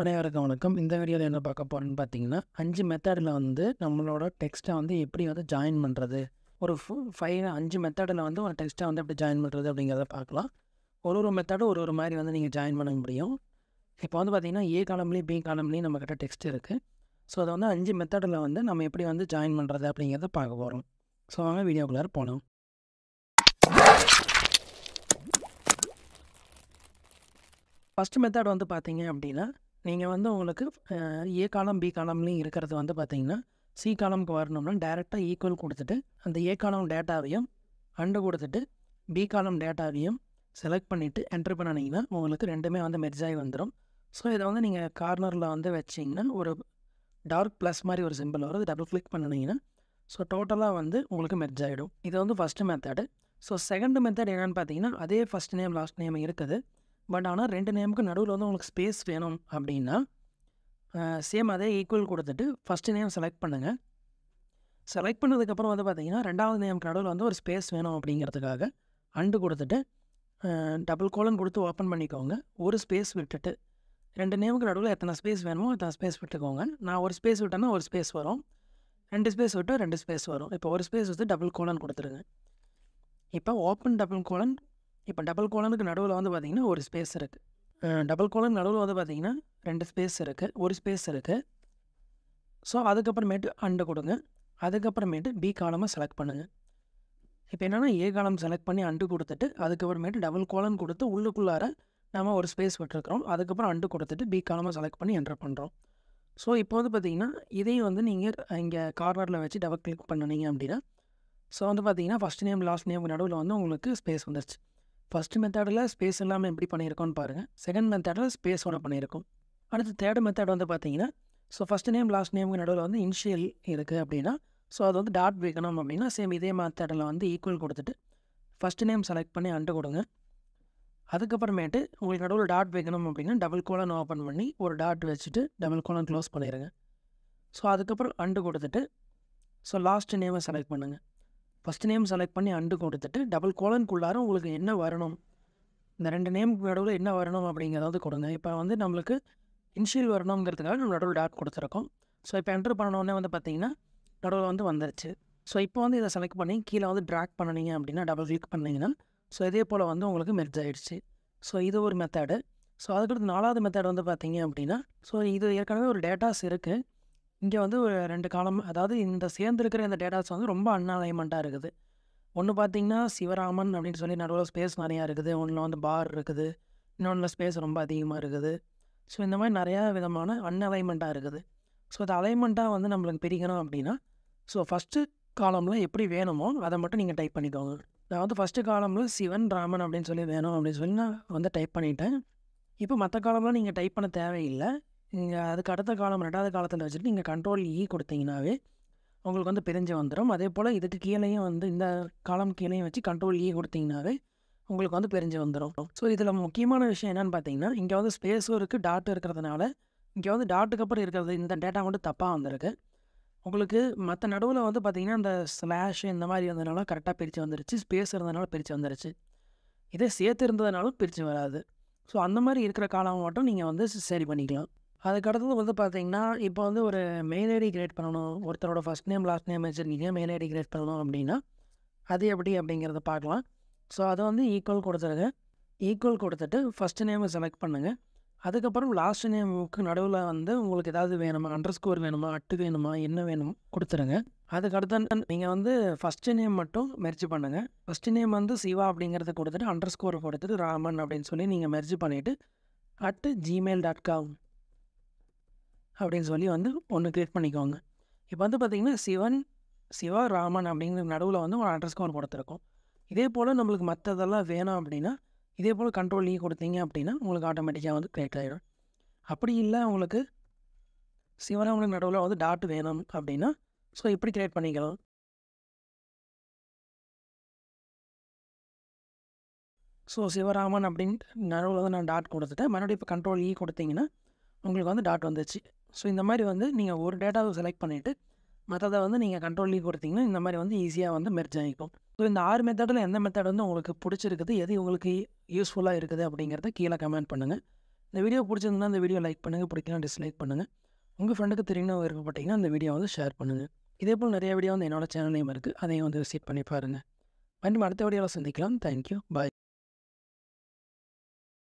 அனைவருக்கும் வணக்கம் இந்த வீடியோவில் என்ன பார்க்க போகிறேன்னு பார்த்தீங்கன்னா அஞ்சு மெத்தடில் வந்து நம்மளோட டெக்ஸ்ட்டை வந்து எப்படி வந்து ஜாயின் பண்ணுறது ஒரு ஃபைவ் அஞ்சு மெத்தடில் வந்து ஒரு டெக்ஸ்ட்டை வந்து எப்படி ஜாயின் பண்ணுறது அப்படிங்கிறத பார்க்கலாம் ஒரு ஒரு மெத்தடும் ஒரு ஒரு மாதிரி வந்து நீங்கள் ஜாயின் பண்ண முடியும் இப்போ வந்து பார்த்திங்கன்னா ஏ காலம்லேயும் பி காலம்லேயும் நம்மக்கிட்ட டெக்ஸ்ட் இருக்குது ஸோ அதை வந்து அஞ்சு மெத்தடில் வந்து நம்ம எப்படி வந்து ஜாயின் பண்ணுறது அப்படிங்கிறத பார்க்க போகிறோம் ஸோ வாங்க வீடியோக்குள்ளார் போனோம் ஃபஸ்ட்டு மெத்தட் வந்து பார்த்தீங்க அப்படின்னா நீங்கள் வந்து உங்களுக்கு ஏ காலம் பி காலம்லேயும் இருக்கிறது வந்து பார்த்தீங்கன்னா சி காலம்க்கு வரணும்னா டேரெக்டாக ஈக்குவல் கொடுத்துட்டு அந்த ஏ காலம் டேட்டாவையும் அண்டு கொடுத்துட்டு பி காலம் டேட்டாவையும் செலக்ட் பண்ணிவிட்டு என்ட்ரு பண்ணிங்கன்னா உங்களுக்கு ரெண்டுமே வந்து மெர்ஜாகி வந்துடும் ஸோ இதை வந்து நீங்கள் கார்னரில் வந்து வச்சிங்கன்னா ஒரு டார்க் ப்ளஸ் மாதிரி ஒரு சிம்பிள் வரும் டபுள் கிளிக் பண்ணினீங்கன்னா ஸோ டோட்டலாக வந்து உங்களுக்கு மெர்ஜ் ஆகிடும் இது வந்து first method so second method என்னென்னு பார்த்தீங்கன்னா அதே ஃபஸ்ட் நேம் லாஸ்ட் நேம் இருக்குது பட் ஆனால் ரெண்டு நேமுக்கு நடுவில் வந்து உங்களுக்கு ஸ்பேஸ் வேணும் அப்படின்னா சேம் அதே ஈக்குவல் கொடுத்துட்டு ஃபஸ்ட்டு நேம் செலக்ட் பண்ணுங்கள் செலக்ட் பண்ணதுக்கப்புறம் வந்து பார்த்திங்கன்னா ரெண்டாவது நேமுக்கு நடுவில் வந்து ஒரு ஸ்பேஸ் வேணும் அப்படிங்கிறதுக்காக அண்டு கொடுத்துட்டு டபுள் கோலன் கொடுத்து ஓப்பன் பண்ணிக்கோங்க ஒரு ஸ்பேஸ் விட்டுட்டு ரெண்டு நேமுக்கு நடுவில் எத்தனை ஸ்பேஸ் வேணுமோ அத்தனை ஸ்பேஸ் விட்டுக்கோங்க நான் ஒரு ஸ்பேஸ் விட்டேன்னா ஒரு ஸ்பேஸ் வரும் ரெண்டு ஸ்பேஸ் விட்டால் ரெண்டு ஸ்பேஸ் வரும் இப்போ ஒரு ஸ்பேஸ் வந்து டபுள் கோலன் கொடுத்துருங்க இப்போ ஓப்பன் டபுள் கோலன் இப்போ டபுள் கோலனுக்கு நடுவில் வந்து பார்த்திங்கன்னா ஒரு ஸ்பேஸ் இருக்குது டபுள் கோலன் நடுவில் வந்து பார்த்திங்கன்னா ரெண்டு ஸ்பேஸ் இருக்குது ஒரு ஸ்பேஸ் இருக்குது ஸோ அதுக்கப்புறமேட்டு அண்டு கொடுங்க அதுக்கப்புறமேட்டு பி காலமாக செலக்ட் பண்ணுங்கள் இப்போ என்னென்னா ஏ காலம் செலக்ட் பண்ணி அண்டு கொடுத்துட்டு அதுக்கப்புறமேட்டு டபுள் கோலன் கொடுத்து உள்ளுக்குள்ளார நம்ம ஒரு ஸ்பேஸ் விட்டுருக்குறோம் அதுக்கப்புறம் அண்டு கொடுத்துட்டு பி காலமாக செலக்ட் பண்ணி என்ட்ரு பண்ணுறோம் ஸோ இப்போ வந்து பார்த்திங்கன்னா இதையும் வந்து நீங்கள் இங்கே கார்னரில் வச்சு டபுள் கிளிக் பண்ணினீங்க அப்படின்னா ஸோ வந்து பார்த்திங்கன்னா ஃபஸ்ட் நேம் லாஸ்ட் நேம் நடுவில் வந்து உங்களுக்கு ஸ்பேஸ் வந்துருச்சு ஃபஸ்ட் மெத்தடில் ஸ்பேஸ் இல்லாமல் எப்படி பண்ணியிருக்கோன்னு பாருங்கள் செகண்ட் மெத்தடில் ஸ்பேஸோட பண்ணியிருக்கோம் அடுத்து தேர்ட் மெத்தட் வந்து பார்த்தீங்கன்னா ஸோ ஃபஸ்ட் நேம் லாஸ்ட் நேமுக்கு நடுவில் வந்து இன்ஷியல் இருக்குது அப்படின்னா ஸோ அது வந்து டாட் வைக்கணும் அப்படின்னா சேம் இதே மெத்தடில் வந்து ஈக்குவல் கொடுத்துட்டு ஃபஸ்ட் நேம் செலக்ட் பண்ணி அண்டு கொடுங்க அதுக்கப்புறமேட்டு உங்களுக்கு நடுவில் டாட் வைக்கணும் அப்படின்னா டபுள் கோலன் ஓப்பன் பண்ணி ஒரு டாட் வச்சுட்டு டபுள் கோலன் க்ளோஸ் பண்ணிடுங்க ஸோ அதுக்கப்புறம் அண்டு கொடுத்துட்டு ஸோ லாஸ்ட் நேமை செலக்ட் பண்ணுங்கள் ஃபஸ்ட் நேம் செலக்ட் பண்ணி அண்டு கொடுத்துட்டு டபுள் கோலனுக்குள்ளார உங்களுக்கு என்ன வரணும் இந்த ரெண்டு நேமுக்கு நடுவில் என்ன வரணும் அப்படிங்கிறதாவது கொடுங்க இப்போ வந்து நம்மளுக்கு இன்ஷியல் வரணுங்கிறதுக்காக நம்ம நடுவில் டாட் கொடுத்துருக்கோம் ஸோ இப்போ என்ட்ரு பண்ணோடனே வந்து பார்த்திங்கன்னா நடுவில் வந்து வந்துருச்சு ஸோ இப்போ வந்து இதை செலக்ட் பண்ணி கீழே வந்து ட்ராக் பண்ணனீங்க அப்படின்னா டபுள் கிளிக் பண்ணிங்கன்னா ஸோ இதே போல் வந்து உங்களுக்கு மெர்ஜ் ஆகிடுச்சு ஸோ இது ஒரு மெத்தடு ஸோ அதுக்கடுத்து நாலாவது மெத்தட் வந்து பார்த்திங்க அப்படின்னா ஸோ இது ஏற்கனவே ஒரு டேட்டாஸ் இருக்குது இங்கே வந்து ஒரு ரெண்டு காலம் அதாவது இந்த சேர்ந்துருக்கிற இந்த டேட்டாஸ் வந்து ரொம்ப அன்அலைன்மெண்ட்டாக இருக்குது ஒன்று பார்த்தீங்கன்னா சிவராமன் அப்படின்னு சொல்லி நடுவில் ஸ்பேஸ் நிறையா இருக்குது ஒன்றில் வந்து பார் இருக்குது இன்னொன்றில் ஸ்பேஸ் ரொம்ப அதிகமாக இருக்குது ஸோ இந்த மாதிரி நிறையா விதமான அன்அலைன்மெண்ட்டாக இருக்குது ஸோ அது அலைன்மெண்ட்டாக வந்து நம்மளுக்கு பிரிக்கணும் அப்படின்னா ஸோ ஃபஸ்ட்டு காலமில் எப்படி வேணுமோ அதை மட்டும் நீங்கள் டைப் பண்ணிக்கோங்க நான் வந்து ஃபஸ்ட்டு காலமில் சிவன் ராமன் அப்படின்னு சொல்லி வேணும் அப்படின்னு சொல்லி நான் வந்து டைப் பண்ணிட்டேன் இப்போ மற்ற காலம்லாம் நீங்கள் டைப் பண்ண தேவையில்லை நீங்கள் அதுக்கு அடுத்த காலம் ரெண்டாவது காலத்தில் வச்சுட்டு நீங்கள் கண்ட்ரோல் ஈ கொடுத்தீங்கன்னாவே உங்களுக்கு வந்து பிரிஞ்சு வந்துடும் அதே போல் இதுக்கு கீழேயும் வந்து இந்த காலம் கீழேயும் வச்சு கண்ட்ரோல் ஈ e கொடுத்தீங்கனாவே உங்களுக்கு வந்து பிரிஞ்சு வந்துடும் ஸோ இதில் முக்கியமான விஷயம் என்னென்னு பார்த்தீங்கன்னா இங்கே வந்து ஸ்பேஸும் இருக்குது டாட் இருக்கிறதுனால இங்கே வந்து டாட்டுக்கு அப்புறம் இருக்கிறது இந்த டேட்டா வந்து தப்பாக வந்திருக்கு உங்களுக்கு மற்ற நடுவில் வந்து பார்த்திங்கன்னா இந்த ஸ்லாஷ் இந்த மாதிரி இருந்ததுனால கரெக்டாக பிரித்து வந்துருச்சு ஸ்பேஸ் இருந்ததுனால பிரித்து வந்துருச்சு இதே சேர்த்து இருந்ததுனாலும் பிரித்து வராது ஸோ அந்த மாதிரி இருக்கிற காலம் மட்டும் நீங்கள் வந்து சரி பண்ணிக்கலாம் அதுக்கடுத்தது வந்து பார்த்தீங்கன்னா இப்போ வந்து ஒரு மெயில் ஐடி கிரியேட் பண்ணணும் ஒருத்தரோட ஃபஸ்ட் நேம் லாஸ்ட் நேம் வச்சுருக்கீங்க மெயில் ஐடி கிரியேட் பண்ணணும் அப்படின்னா அது எப்படி அப்படிங்கிறத பார்க்கலாம் ஸோ அதை வந்து ஈக்குவல் கொடுத்துருங்க ஈக்குவல் கொடுத்துட்டு ஃபஸ்ட்டு நேமை செலக்ட் பண்ணுங்கள் அதுக்கப்புறம் லாஸ்ட் நேமுக்கு நடுவில் வந்து உங்களுக்கு ஏதாவது வேணுமா அண்டர் ஸ்கோர் வேணுமா அட்டு வேணுமா என்ன வேணும் கொடுத்துருங்க அதுக்கு அடுத்த நீங்கள் வந்து ஃபஸ்ட்டு நேம் மட்டும் மெர்ஜி பண்ணுங்கள் ஃபஸ்ட் நேம் வந்து சிவா அப்படிங்கிறத கொடுத்துட்டு அண்டர் ஸ்கோர் கொடுத்துட்டு ராமன் அப்படின்னு சொல்லி நீங்கள் மெர்ஜி பண்ணிவிட்டு அட்டு ஜிமெயில் டாட் காம் அப்படின்னு சொல்லி வந்து ஒன்று கிரியேட் பண்ணிக்கோங்க இப்போ வந்து பார்த்திங்கன்னா சிவன் சிவா ராமன் அப்படிங்கிற நடுவில் வந்து ஒரு ஒன்று கொடுத்துருக்கோம் இதே போல் நம்மளுக்கு மற்றதெல்லாம் வேணும் அப்படின்னா இதே போல் கண்ட்ரோல் நீங்கள் கொடுத்தீங்க அப்படின்னா உங்களுக்கு ஆட்டோமேட்டிக்காக வந்து க்ரியேட் ஆகிடும் அப்படி இல்லை உங்களுக்கு சிவராமனுக்கு நடுவில் வந்து டாட் வேணும் அப்படின்னா ஸோ இப்படி க்ரியேட் பண்ணிக்கலாம் ஸோ சிவராமன் அப்படின்ட்டு நடுவில் வந்து நான் டாட் கொடுத்துட்டேன் மறுபடியும் இப்போ கண்ட்ரோல் ஈ கொடுத்தீங்கன்னா உங்களுக்கு வந்து டாட் வந்துச்சு ஸோ இந்த மாதிரி வந்து நீங்கள் ஒரு டேட்டாவை செலக்ட் பண்ணிவிட்டு மற்றதை வந்து நீங்கள் கண்ட்ரோல் கொடுத்தீங்கன்னா இந்த மாதிரி வந்து ஈஸியாக வந்து மெர்ஜ் ஆகிக்கும் ஸோ இந்த ஆறு மெத்தடில் எந்த மெத்தட் வந்து உங்களுக்கு பிடிச்சிருக்குது எது உங்களுக்கு யூஸ்ஃபுல்லாக இருக்குது அப்படிங்கிறத கீழே கமெண்ட் பண்ணுங்கள் இந்த வீடியோ பிடிச்சிருந்தா இந்த வீடியோ லைக் பண்ணுங்கள் பிடிக்கலாம் டிஸ்லைக் பண்ணுங்கள் உங்கள் ஃப்ரெண்டுக்கு தெரியும்னு விருப்பப்பட்டீங்கன்னா இந்த வீடியோ வந்து ஷேர் பண்ணுங்கள் இதே போல் நிறைய வீடியோ வந்து என்னோடய சேனல் நேம் இருக்குது அதையும் வந்து விசிட் பண்ணி பாருங்கள் மற்றும் அடுத்த வீடியோவில் சந்திக்கலாம் தேங்க்யூ பாய்